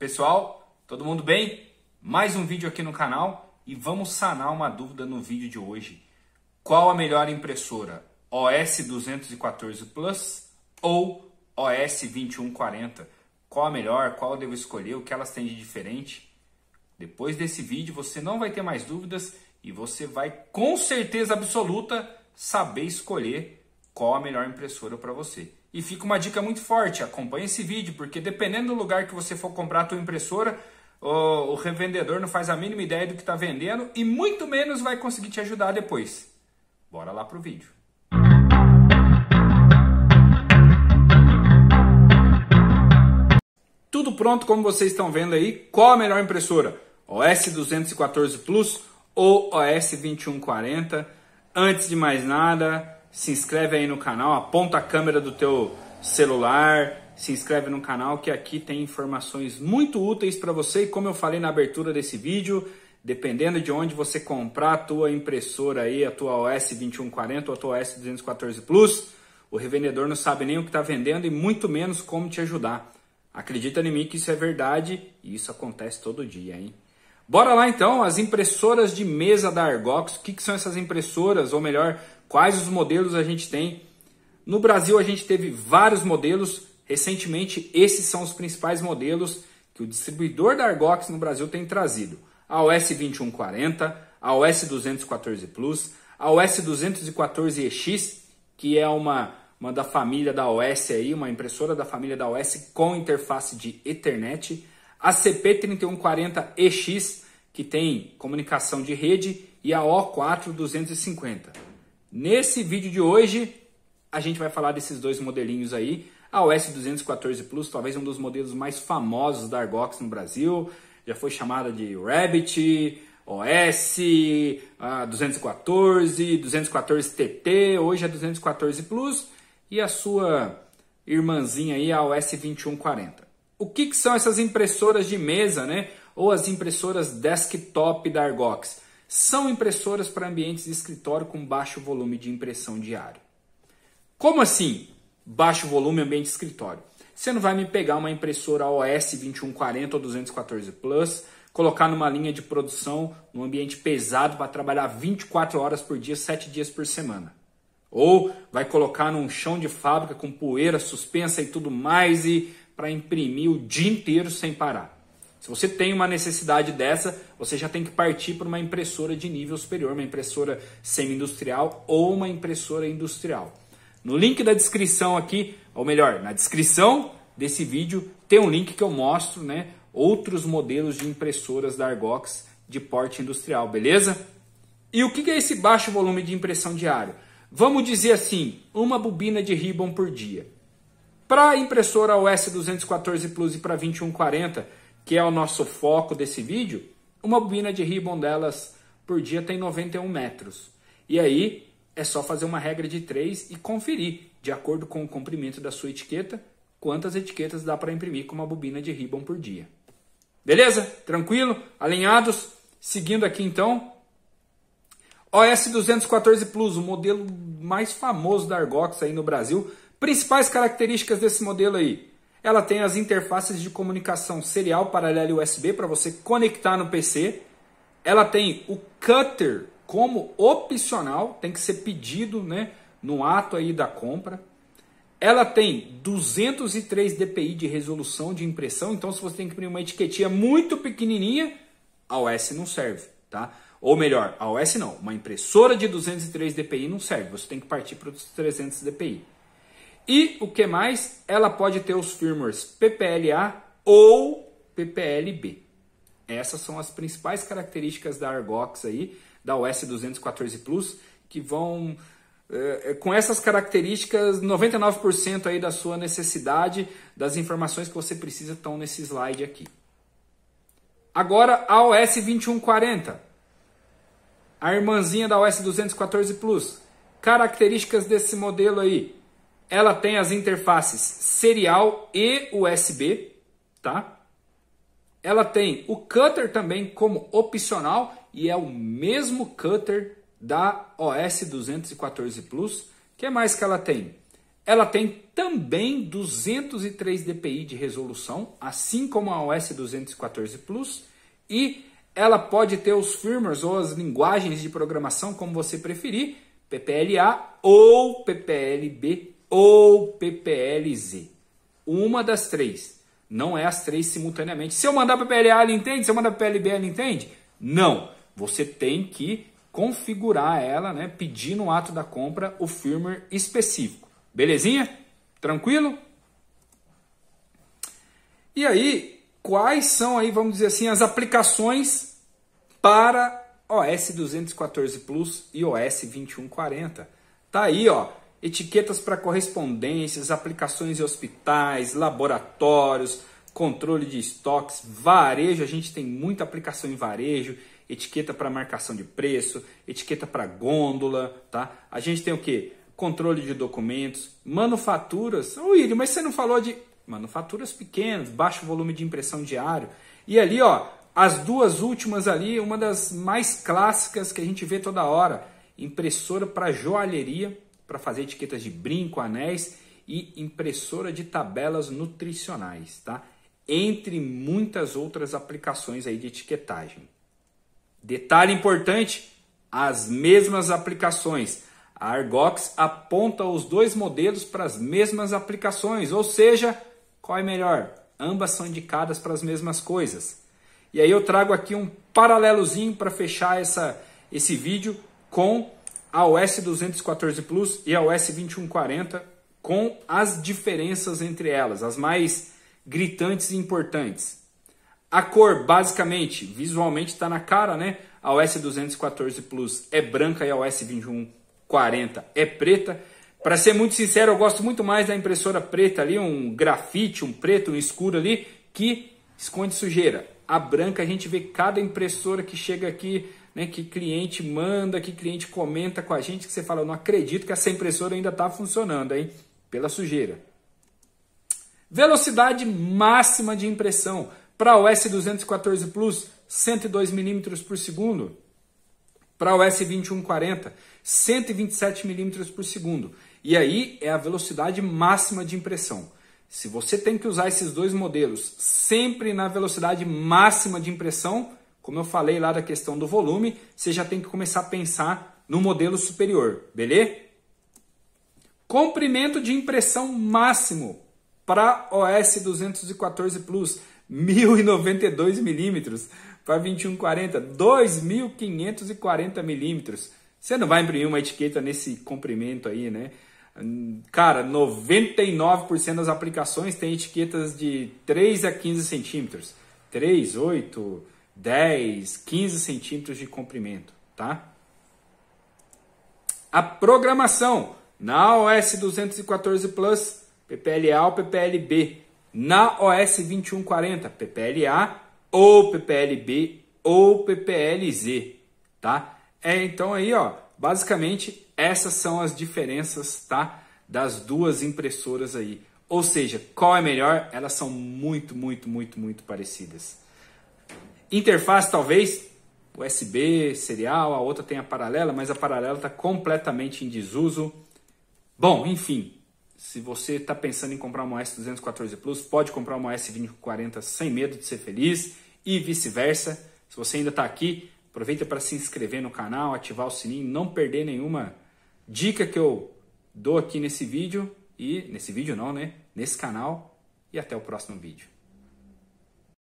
Pessoal, todo mundo bem? Mais um vídeo aqui no canal e vamos sanar uma dúvida no vídeo de hoje. Qual a melhor impressora? OS 214 Plus ou OS 2140? Qual a melhor? Qual eu devo escolher? O que elas têm de diferente? Depois desse vídeo você não vai ter mais dúvidas e você vai com certeza absoluta saber escolher qual a melhor impressora para você. E fica uma dica muito forte, acompanhe esse vídeo, porque dependendo do lugar que você for comprar a tua impressora, o, revendedor não faz a mínima ideia do que está vendendo e muito menos vai conseguir te ajudar depois. Bora lá pro vídeo. Tudo pronto, como vocês estão vendo aí. Qual a melhor impressora? OS 214 Plus ou OS 2140? Antes de mais nada, se inscreve aí no canal, aponta a câmera do teu celular, se inscreve no canal que aqui tem informações muito úteis para você e como eu falei na abertura desse vídeo, dependendo de onde você comprar a tua impressora aí, a tua OS 2140 ou a tua OS 214 Plus, o revendedor não sabe nem o que está vendendo e muito menos como te ajudar. Acredita em mim que isso é verdade e isso acontece todo dia, hein? Bora lá então, as impressoras de mesa da Argox. O que, que são essas impressoras? Ou melhor, Quais os modelos a gente tem? No Brasil a gente teve vários modelos. Recentemente esses são os principais modelos que o distribuidor da Argox no Brasil tem trazido. A OS 2140, a OS 214 Plus, a OS 214 EX, que é uma, uma da família da OS aí, uma impressora da família da OS com interface de Ethernet, a CP3140EX, que tem comunicação de rede, e a O4250. Nesse vídeo de hoje, a gente vai falar desses dois modelinhos aí. A OS 214 Plus, talvez um dos modelos mais famosos da Argox no Brasil, já foi chamada de Rabbit, OS, 214, 214 TT, hoje é 214 Plus e a sua irmãzinha aí, a OS 2140. O que, que são essas impressoras de mesa, né? Ou as impressoras desktop da Argox? são impressoras para ambientes de escritório com baixo volume de impressão diário. Como assim? Baixo volume ambiente de escritório. Você não vai me pegar uma impressora OS 2140 ou 214 Plus, colocar numa linha de produção, num ambiente pesado para trabalhar 24 horas por dia, 7 dias por semana. Ou vai colocar num chão de fábrica com poeira suspensa e tudo mais e para imprimir o dia inteiro sem parar. Se você tem uma necessidade dessa, você já tem que partir para uma impressora de nível superior, uma impressora semi-industrial ou uma impressora industrial. No link da descrição aqui, ou melhor, na descrição desse vídeo, tem um link que eu mostro, né, outros modelos de impressoras da Argox de porte industrial, beleza? E o que é esse baixo volume de impressão diário? Vamos dizer assim, uma bobina de ribbon por dia. Para a impressora OS 214 Plus e para 2140, que é o nosso foco desse vídeo, uma bobina de ribbon delas por dia tem 91 metros. E aí é só fazer uma regra de 3 e conferir, de acordo com o comprimento da sua etiqueta, quantas etiquetas dá para imprimir com uma bobina de ribbon por dia. Beleza? Tranquilo? Alinhados? Seguindo aqui então. OS 214 Plus, o modelo mais famoso da Argox aí no Brasil. Principais características desse modelo aí. Ela tem as interfaces de comunicação serial paralela USB para você conectar no PC. Ela tem o cutter como opcional, tem que ser pedido né, no ato aí da compra. Ela tem 203 dpi de resolução de impressão, então se você tem que imprimir uma etiquetinha muito pequenininha, a OS não serve, tá? Ou melhor, a OS não, uma impressora de 203 dpi não serve, você tem que partir para os 300 dpi. E o que mais? Ela pode ter os firmwares PPLA ou PPLB. Essas são as principais características da Argox aí, da OS 214 Plus, que vão eh, eh, com essas características, 99% aí da sua necessidade, das informações que você precisa estão nesse slide aqui. Agora a OS 2140, a irmãzinha da OS 214 Plus. Características desse modelo aí: ela tem as interfaces serial e USB, tá? Ela tem o cutter também como opcional e é o mesmo cutter da OS 214 Plus. O que mais que ela tem? Ela tem também 203 dpi de resolução, assim como a OS 214 Plus, e ela pode ter os firmwares ou as linguagens de programação como você preferir, PPLA ou PPLB ou PPLZ. Uma das três. Não é as três simultaneamente. Se eu mandar PPLA, ele entende? Se eu mandar PPLB, ele entende? Não. Você tem que configurar ela, né? pedir no ato da compra o firmware específico. Belezinha? Tranquilo? E aí, quais são aí, vamos dizer assim, as aplicações para OS 214 Plus e OS 2140? Tá aí, ó etiquetas para correspondências, aplicações em hospitais, laboratórios, controle de estoques, varejo, a gente tem muita aplicação em varejo, etiqueta para marcação de preço, etiqueta para gôndola, tá? A gente tem o que? Controle de documentos, manufaturas. Ô, William, mas você não falou de manufaturas pequenas, baixo volume de impressão diário. E ali, ó, as duas últimas ali, uma das mais clássicas que a gente vê toda hora, impressora para joalheria para fazer etiquetas de brinco, anéis e impressora de tabelas nutricionais, tá? Entre muitas outras aplicações aí de etiquetagem. Detalhe importante, as mesmas aplicações. A Argox aponta os dois modelos para as mesmas aplicações, ou seja, qual é melhor? Ambas são indicadas para as mesmas coisas. E aí eu trago aqui um paralelozinho para fechar essa, esse vídeo com a OS 214 Plus e a OS 2140 com as diferenças entre elas, as mais gritantes e importantes. A cor, basicamente, visualmente está na cara, né? A OS 214 Plus é branca e a OS 2140 é preta. Para ser muito sincero, eu gosto muito mais da impressora preta ali, um grafite, um preto, um escuro ali, que esconde sujeira. A branca a gente vê cada impressora que chega aqui né, que cliente manda, que cliente comenta com a gente, que você fala, eu não acredito que essa impressora ainda está funcionando, hein? Pela sujeira. Velocidade máxima de impressão para o S214 Plus, 102 mm por segundo. Para o S2140, 127 mm por segundo. E aí é a velocidade máxima de impressão. Se você tem que usar esses dois modelos sempre na velocidade máxima de impressão, como eu falei lá da questão do volume, você já tem que começar a pensar no modelo superior, beleza? Comprimento de impressão máximo para OS 214 Plus, 1092 milímetros para 2140, 2540 milímetros. Você não vai imprimir uma etiqueta nesse comprimento aí, né? Cara, 99% das aplicações tem etiquetas de 3 a 15 centímetros. 3, 8, 10, 15 centímetros de comprimento, tá? A programação na OS 214 Plus, PPLA ou PPLB, na OS 2140, PPLA ou PPLB ou PPLZ, tá? É, então aí, ó, basicamente essas são as diferenças, tá? Das duas impressoras aí. Ou seja, qual é melhor? Elas são muito, muito, muito, muito parecidas interface talvez USB, serial, a outra tem a paralela, mas a paralela está completamente em desuso. Bom, enfim, se você está pensando em comprar uma S214 Plus, pode comprar uma S2040 sem medo de ser feliz e vice-versa. Se você ainda está aqui, aproveita para se inscrever no canal, ativar o sininho, não perder nenhuma dica que eu dou aqui nesse vídeo e nesse vídeo não, né? Nesse canal e até o próximo vídeo.